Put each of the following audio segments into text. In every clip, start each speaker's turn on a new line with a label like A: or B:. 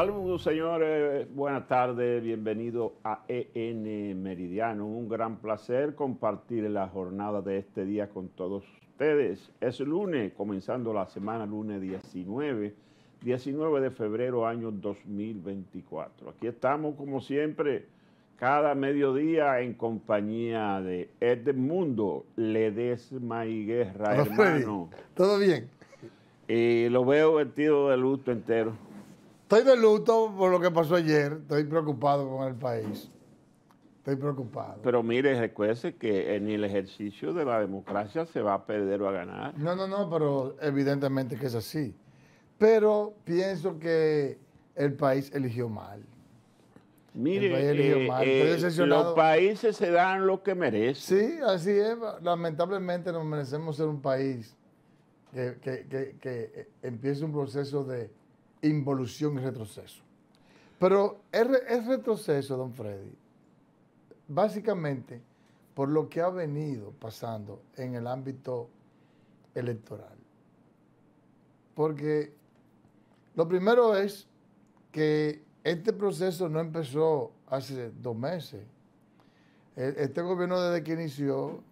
A: Saludos señores, buenas tardes, bienvenidos a EN Meridiano. Un gran placer compartir la jornada de este día con todos ustedes. Es lunes, comenzando la semana, lunes 19, 19 de febrero año 2024. Aquí estamos como siempre, cada mediodía en compañía de Edmundo Ledesma y Guerra, hermano. ¿Todo bien? Y eh, lo veo vestido de luto entero.
B: Estoy de luto por lo que pasó ayer. Estoy preocupado con el país. Estoy preocupado.
A: Pero mire, recuerde que en el ejercicio de la democracia se va a perder o a ganar.
B: No, no, no, pero evidentemente que es así. Pero pienso que el país eligió mal.
A: Mire, el país eligió eh, mal. Eh, los países se dan lo que merecen. Sí,
B: así es. Lamentablemente nos merecemos ser un país que, que empiece un proceso de involución y retroceso. Pero es, retroceso, don Freddy, básicamente por lo que ha venido pasando en el ámbito electoral. Porque lo primero es que este proceso no empezó hace dos meses. E, este gobierno desde que inició,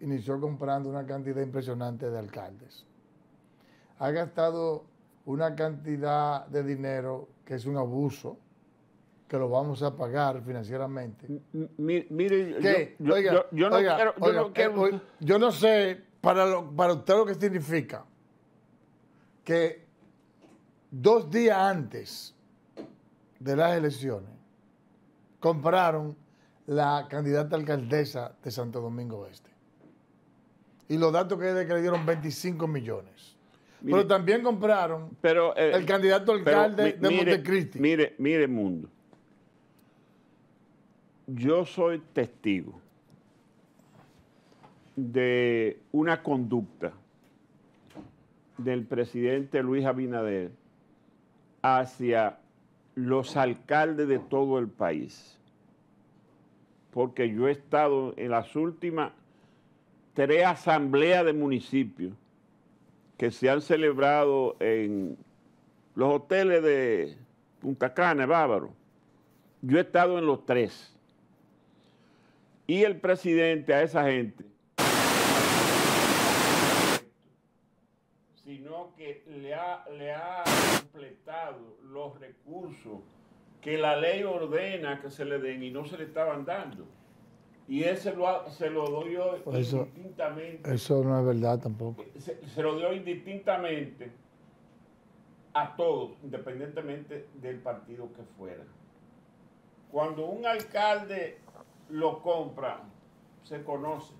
B: inició comprando una cantidad impresionante de alcaldes. Ha gastado una cantidad de dinero que es un abuso, que lo vamos a pagar financieramente. mire, yo, no sé para, para usted lo que significa que dos días antes de las elecciones compraron la candidata alcaldesa de Santo Domingo Este. Y los datos que, que le dieron 25 millones pero también compraron
A: pero, eh, el candidato alcalde de Montecristi. Mire, mire, mundo. Yo soy testigo de una conducta del presidente Luis Abinader hacia los alcaldes de todo el país. Porque yo he estado en las últimas tres asambleas de municipios que se han celebrado en los hoteles de Punta Cana, Bávaro. Yo he estado en los tres. Y el presidente a esa gente, sino que le ha, le ha completado los recursos que la ley ordena que se le den y no se le estaban dando. Y él se lo, se doy yo eso, indistintamente.
B: Eso no es verdad tampoco.
A: Se, lo dio indistintamente a todos, independientemente del partido que fuera. Cuando un alcalde lo compra, se conoce.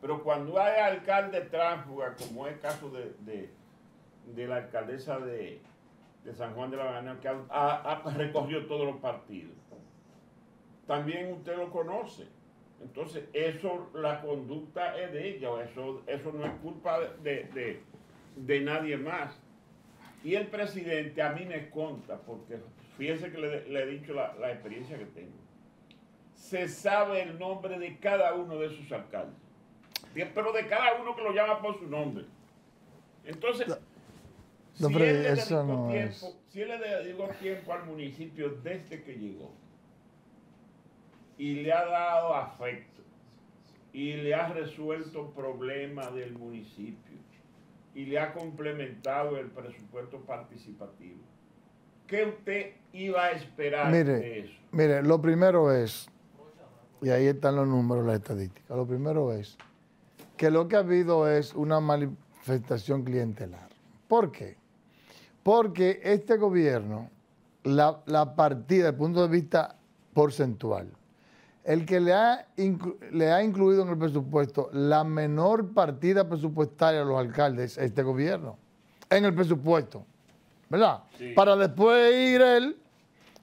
A: Pero cuando hay alcalde tránsfuga, como es el caso de, la alcaldesa de, San Juan de la Habana, que ha recogido todos los partidos, también usted lo conoce. Entonces, eso, la conducta es de ella, eso, eso no es culpa de, nadie más. Y el presidente a mí me conta, porque fíjense que le, he dicho la, experiencia que tengo. Se sabe el nombre de cada uno de sus alcaldes, pero de cada uno que lo llama por su nombre. Entonces,
B: si,
A: le digo tiempo al municipio desde que llegó, y le ha dado afecto y le ha resuelto problemas del municipio y le ha complementado el presupuesto participativo. ¿Qué usted iba a esperar mire, de eso?
B: Mire, lo primero es, y ahí están los números, las estadísticas, lo primero es que lo que ha habido es una manifestación clientelar. ¿Por qué? Porque este gobierno, la, la partida, desde el punto de vista porcentual, el que le ha, le ha incluido en el presupuesto la menor partida presupuestaria a los alcaldes este gobierno, en el presupuesto, ¿verdad? Para después ir él,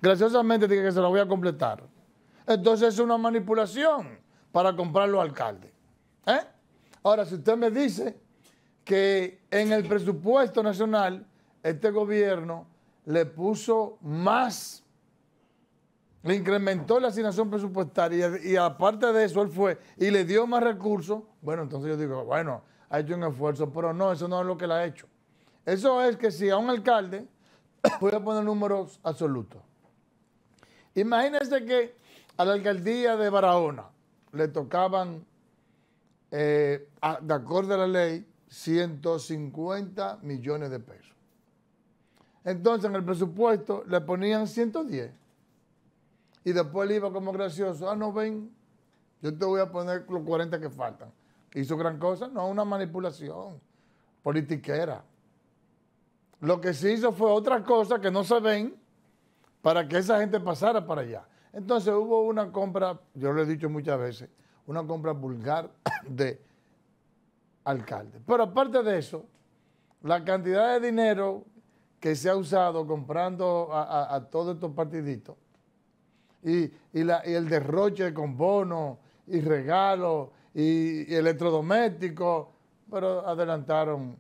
B: graciosamente dije que se la voy a completar. Entonces es una manipulación para comprar los alcaldes. ¿eh? Ahora, si usted me dice que en el presupuesto nacional este gobierno le puso más le incrementó la asignación presupuestaria y, aparte de eso, él fue y le dio más recursos. Bueno, entonces yo digo, bueno, ha hecho un esfuerzo, pero no, eso no es lo que le ha hecho. Eso es que si a un alcalde, voy a poner números absolutos. Imagínense que a la alcaldía de Barahona le tocaban, eh, de acuerdo a la ley, 150 millones de pesos. Entonces en el presupuesto le ponían 110. Y después él iba como gracioso, ah, no ven, yo te voy a poner los 40 que faltan. Hizo gran cosa, no, una manipulación politiquera. Lo que se hizo fue otra cosa que no se ven para que esa gente pasara para allá. Entonces hubo una compra, yo lo he dicho muchas veces, una compra vulgar de alcalde. Pero aparte de eso, la cantidad de dinero que se ha usado comprando a, a todos estos partiditos y, el derroche con bonos y regalos y, electrodomésticos, pero adelantaron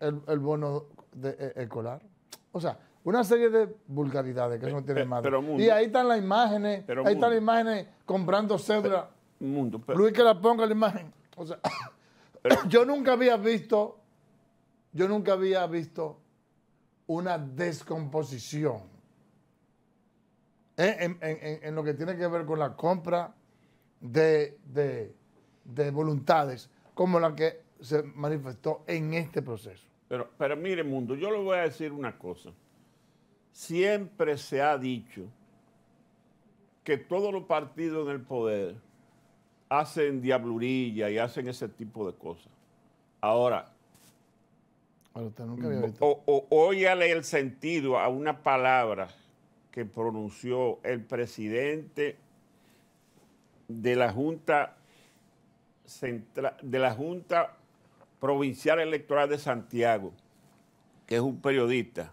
B: el, bono e, escolar. O sea, una serie de vulgaridades que no eh, tiene eh, madre. y ahí están las imágenes, ahí están las imágenes comprando cédula. Eh, Luis que la ponga la imagen. O sea, yo nunca había visto, yo nunca había visto una descomposición en, lo que tiene que ver con la compra de, voluntades como la que se manifestó en este proceso.
A: Pero, pero mire, mundo, yo le voy a decir una cosa. Siempre se ha dicho que todos los partidos en el poder hacen diablurilla y hacen ese tipo de cosas. Ahora, O, óyale el sentido a una palabra que pronunció el presidente de la Junta Central, de la Junta Provincial Electoral de Santiago, que es un periodista,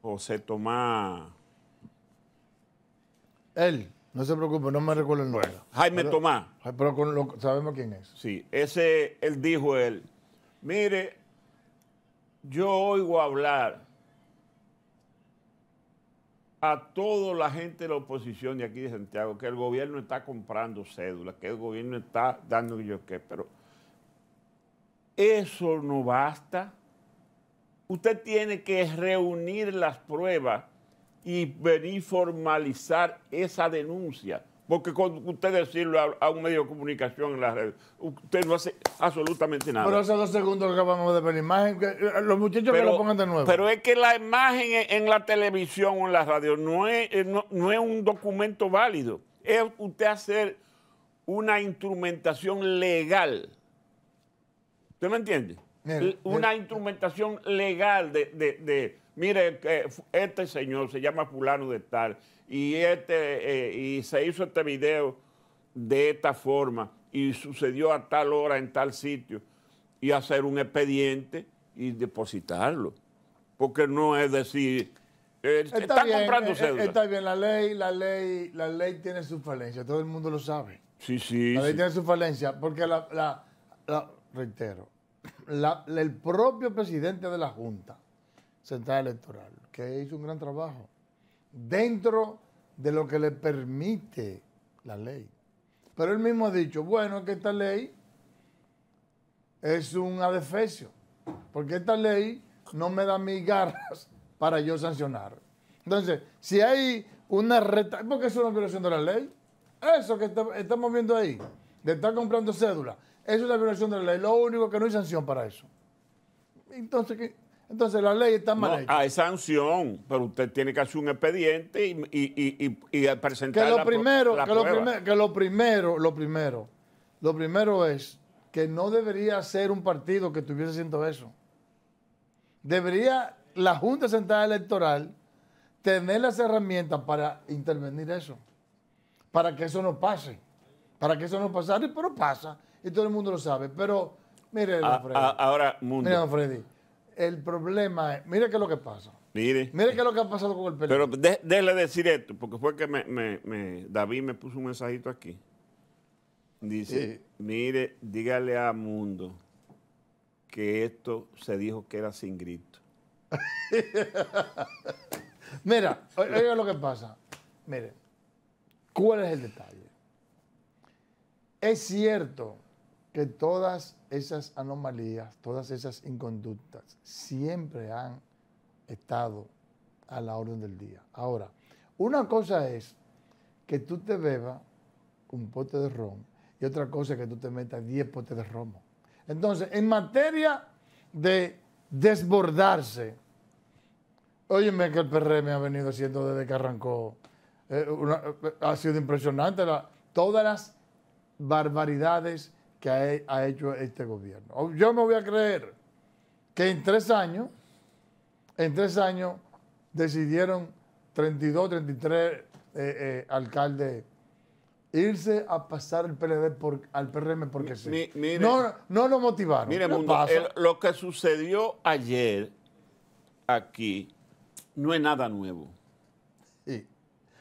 A: José Tomás. Él, no se preocupe,
B: no me recuerdo el nombre. Jaime Tomás. Pero sabemos quién es.
A: Sí, ese, él dijo él, mire, yo oigo hablar a toda la gente de la oposición de aquí de Santiago que el gobierno está comprando cédulas, que el gobierno está dando yo qué, pero eso no basta. Usted tiene que reunir las pruebas y venir formalizar esa denuncia. Porque cuando usted decirlo a, un medio de comunicación en la redes, usted no hace absolutamente nada. Pero
B: esos dos segundos acabamos de ver, imagen, eh, eh, los muchachos que lo pongan de nuevo. Pero
A: es que la imagen en, la televisión o en la radio no es, eh, no, es un documento válido. Es usted hacer una instrumentación legal. ¿Usted me entiende? una instrumentación legal de, de, de mire, este señor se llama fulano de tal y, este, eh, y se hizo este video de esta forma y sucedió a tal hora en tal sitio y hacer un expediente y depositarlo. Porque no es decir, eh, está, bien, comprando eh, Está
B: bien, la ley, la ley, la ley tiene su falencia todo el mundo lo sabe.
A: Sí, sí. La ley tiene
B: su falencia. porque la, reitero, el propio presidente de la Junta Central Electoral, que hizo un gran trabajo dentro de lo que le permite la ley. Pero él mismo ha dicho, bueno, que esta ley es un adefesio, porque esta ley no me da mis garras para yo sancionar. Entonces, si hay una reta, porque es una violación de la ley, eso que estamos viendo ahí, de estar comprando cédula, eso es una violación de la ley, lo único que no hay sanción para eso. Entonces, ¿qué? Entonces la ley está mal
A: hecha. Hay sanción, pero usted tiene que hacer un expediente y, presentar lo la, primero, que, Lo
B: primero, lo primero, lo primero es que no debería ser un partido que estuviese haciendo eso. Debería la Junta Central Electoral tener las herramientas para intervenir eso, para que eso no pase, para que eso no pasara, pero pasa y todo el mundo lo sabe. Pero mire,
A: ah, ah, ahora, mundo. Mire, Freddy
B: el problema es, mire qué es lo que pasa.
A: Mire. Mire qué es lo que ha pasado con el peligro. Pero de, decir esto, porque fue que me, David me puso un mensajito aquí. Dice, mire, dígale a Mundo que esto se dijo que era sin grito.
B: Mira, oiga lo que pasa. Mire, ¿cuál es el detalle? Es cierto que todas esas anomalías, todas esas inconductas siempre han estado a la orden del día. Ahora, una cosa es que tú te bebas un pote de ron y otra cosa es que tú te metas 10 potes de romo. Entonces, en materia de desbordarse, óyeme que el PRM e ha venido haciendo desde que arrancó, eh, eh, ha sido impresionante todas las barbaridades que ha, hecho este gobierno. Yo me voy a creer que en tres años, en tres años decidieron 32, 33 alcaldes irse a pasar el PLD por, al PRM porque sí. no, no lo motivaron. Mire,
A: lo que sucedió ayer aquí no es nada nuevo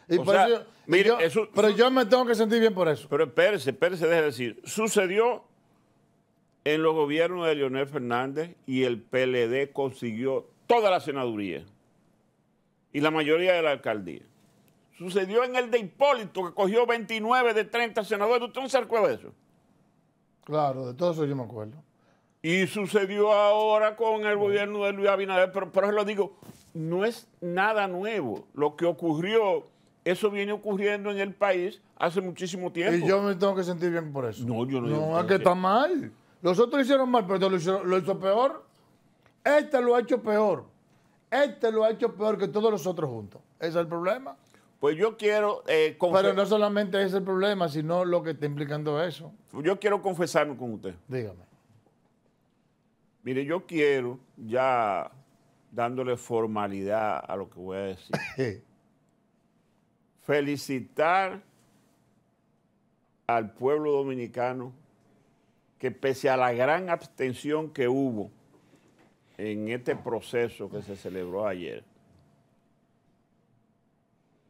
A: pero yo me tengo que sentir bien por eso. Pero espérese, espérese, deje decir. Sucedió en los gobiernos de Leonel Fernández y el PLD consiguió toda la senaduría y la mayoría de la alcaldía. Sucedió en el de Hipólito, que cogió 29 de 30 senadores. ¿Usted no se acuerda de eso? Claro, de todo eso yo me acuerdo. Y sucedió ahora con el gobierno de Luis Abinader, pero por eso lo digo, no es nada nuevo. Lo que ocurrió eso viene ocurriendo en el país hace muchísimo tiempo. Y yo
B: me tengo que sentir bien por eso. No, yo no. No, es que está mal. Los otros hicieron mal, pero lo, hizo peor. Este lo ha hecho peor. Este lo ha hecho peor que todos los otros juntos. Ese es el problema.
A: Pues yo quiero... Eh,
B: confesar. Pero no solamente es el problema, sino lo que está implicando eso.
A: Yo quiero confesarme con usted. Dígame. Mire, yo quiero, ya dándole formalidad a lo que voy a decir, felicitar al pueblo dominicano que pese a la gran abstención que hubo en este proceso que se celebró ayer,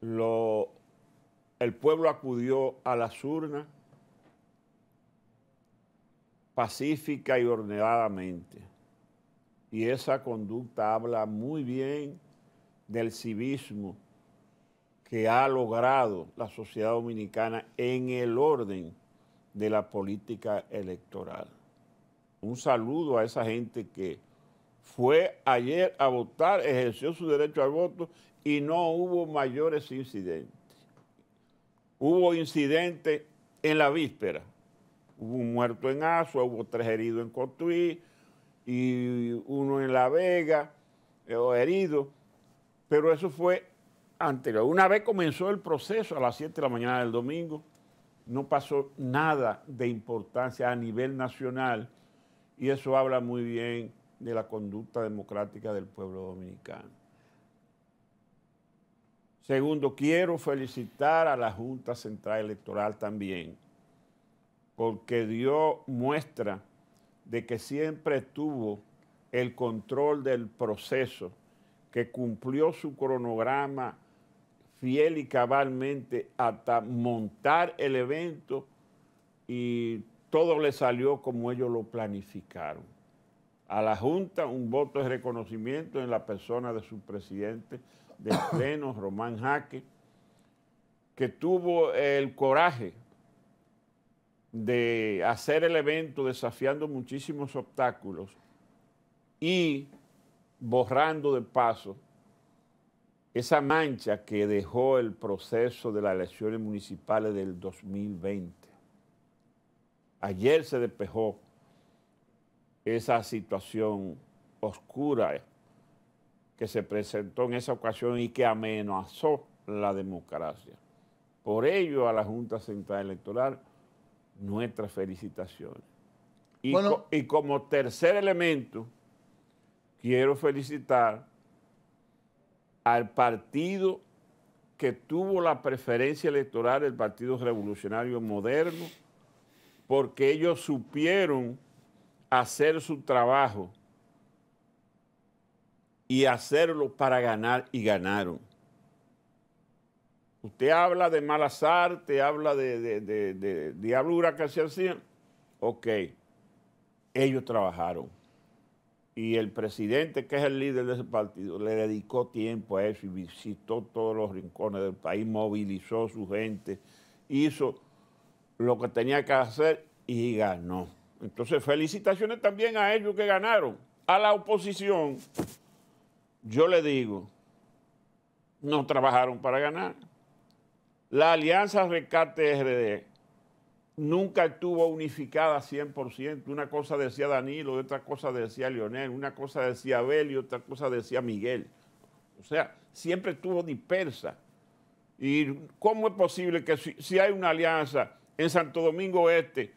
A: el pueblo acudió a las urnas pacífica y ordenadamente. Y esa conducta habla muy bien del civismo que ha logrado la sociedad dominicana en el orden de la política electoral. Un saludo a esa gente que fue ayer a votar, ejerció su derecho al voto y no hubo mayores incidentes. Hubo incidentes en la víspera. Hubo un muerto en Asua, hubo tres heridos en Cotuí y uno en La Vega, eh, herido. Pero eso fue una vez comenzó el proceso a las 7 de la mañana del domingo, no pasó nada de importancia a nivel nacional y eso habla muy bien de la conducta democrática del pueblo dominicano. Segundo, quiero felicitar a la Junta Central Electoral también, porque dio muestra de que siempre tuvo el control del proceso, que cumplió su cronograma fiel y cabalmente hasta montar el evento y todo le salió como ellos lo planificaron. A la Junta un voto de reconocimiento en la persona de su presidente del Pleno, Román Jaque, que tuvo el coraje de hacer el evento desafiando muchísimos obstáculos y borrando de paso esa mancha que dejó el proceso de las elecciones municipales del 2020. Ayer se despejó esa situación oscura que se presentó en esa ocasión y que amenazó la democracia. Por ello, a la Junta Central Electoral, nuestras felicitaciones. Y, y como tercer elemento, quiero felicitar al partido que tuvo la preferencia electoral, el Partido Revolucionario Moderno, porque ellos supieron hacer su trabajo y hacerlo para ganar y ganaron. Usted habla de malas artes, habla de, de, de, que se hacía, Ok, ellos trabajaron. Y el presidente, que es el líder de ese partido, le dedicó tiempo a eso y visitó todos los rincones del país, movilizó a su gente, hizo lo que tenía que hacer y ganó. Entonces, felicitaciones también a ellos que ganaron. A la oposición, yo le digo, no trabajaron para ganar. La Alianza Rescate RD nunca estuvo unificada 100%. Una cosa decía Danilo, otra cosa decía Leonel, una cosa decía Abel y otra cosa decía Miguel. O sea, siempre estuvo dispersa. ¿Y cómo es posible que si, hay una alianza en Santo Domingo Este,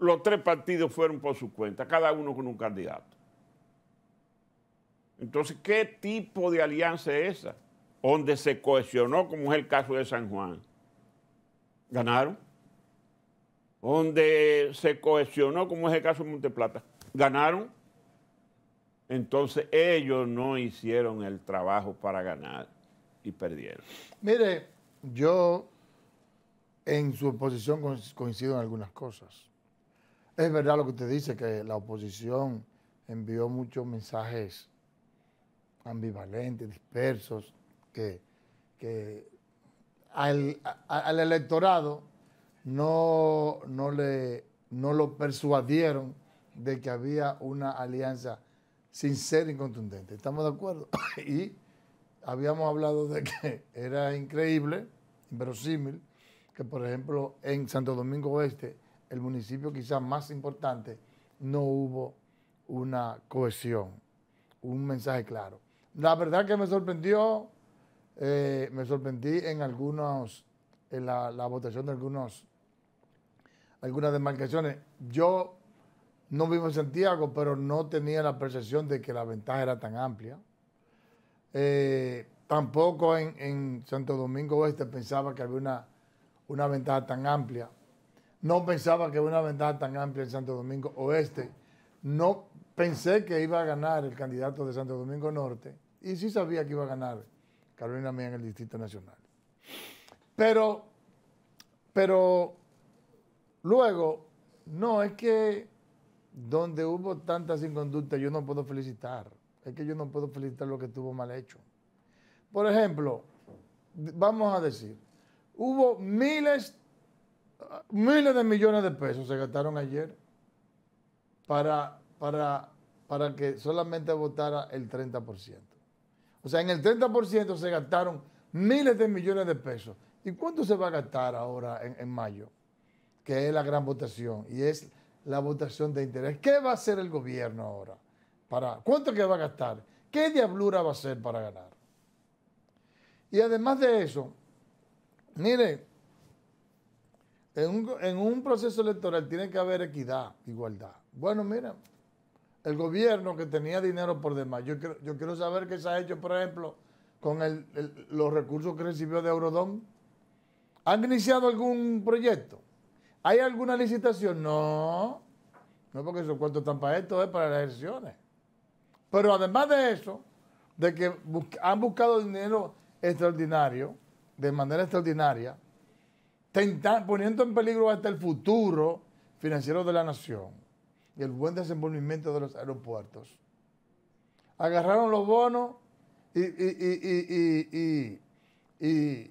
A: los tres partidos fueron por su cuenta, cada uno con un candidato? Entonces, ¿qué tipo de alianza es esa? Donde se cohesionó, como es el caso de San Juan. ¿Ganaron? donde se cohesionó, como es el caso de Monteplata, ganaron. Entonces ellos no hicieron el trabajo para ganar y perdieron.
B: Mire, yo en su oposición coincido en algunas cosas. Es verdad lo que usted dice, que la oposición envió muchos mensajes ambivalentes, dispersos, que, al electorado no, no, le, no lo persuadieron de que había una alianza sincera y contundente. ¿Estamos de acuerdo? y habíamos hablado de que era increíble, inverosímil, que por ejemplo en Santo Domingo Oeste, el municipio quizás más importante, no hubo una cohesión, un mensaje claro. La verdad que me sorprendió, eh, me sorprendí en algunos, en la votación de algunos algunas demarcaciones. Yo no vivo en Santiago, pero no tenía la percepción de que la ventaja era tan amplia. Eh, tampoco en, Santo Domingo Oeste pensaba que había una, una ventaja tan amplia. No pensaba que había una ventaja tan amplia en Santo Domingo Oeste. No pensé que iba a ganar el candidato de Santo Domingo Norte. Y sí sabía que iba a ganar Carolina Mía en el Distrito Nacional. Pero, pero Luego, no, es que donde hubo tantas inconductas, yo no puedo felicitar. Es que yo no puedo felicitar lo que estuvo mal hecho. Por ejemplo, vamos a decir, hubo miles, miles de millones de pesos se gastaron ayer para, para, para que solamente votara el 30%. O sea, en el 30% se gastaron miles de millones de pesos. ¿Y cuánto se va a gastar ahora en mayo? que es la gran votación, y es la votación de interés. ¿Qué va a hacer el gobierno ahora? Para, ¿Cuánto que va a gastar? ¿Qué diablura va a hacer para ganar? Y además de eso, mire, en un, proceso electoral tiene que haber equidad, igualdad. Bueno, mira, el gobierno que tenía dinero por demás, yo quiero, yo quiero saber qué se ha hecho, por ejemplo, con el, los recursos que recibió de Eurodón. ¿Han iniciado algún proyecto? ¿Hay alguna licitación? No. No, porque esos cuentos están para esto, es para las elecciones. Pero además de eso, de que han buscado dinero extraordinario, de manera extraordinaria, poniendo en peligro hasta el futuro financiero de la nación y el buen desenvolvimiento de los aeropuertos. Agarraron los bonos y, y, y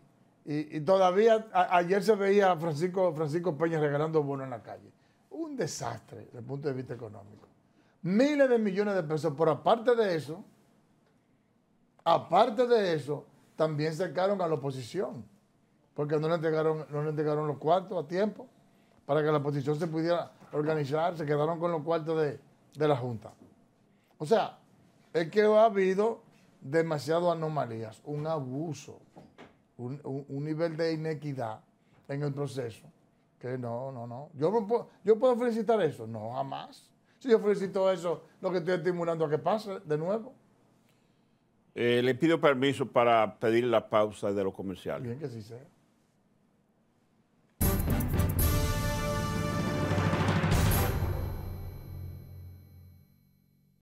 B: y, todavía ayer se veía a Francisco, Francisco Peña regalando bonos en la calle. Un desastre desde el punto de vista económico. Miles de millones de pesos. Pero aparte de eso, aparte de eso, también sacaron a la oposición. Porque no le entregaron, no entregaron los cuartos a tiempo para que la oposición se pudiera organizar. Se quedaron con los cuartos de, de la Junta. O sea, es que ha habido demasiado anomalías, un abuso un, nivel de inequidad en el proceso. Que no, no, no. Yo, puedo, yo puedo felicitar eso. No, jamás. Si yo felicito eso, lo que estoy estimulando a que pase de nuevo.
A: Eh, le pido permiso para pedir la pausa de los comerciales.
B: Bien que sí sea.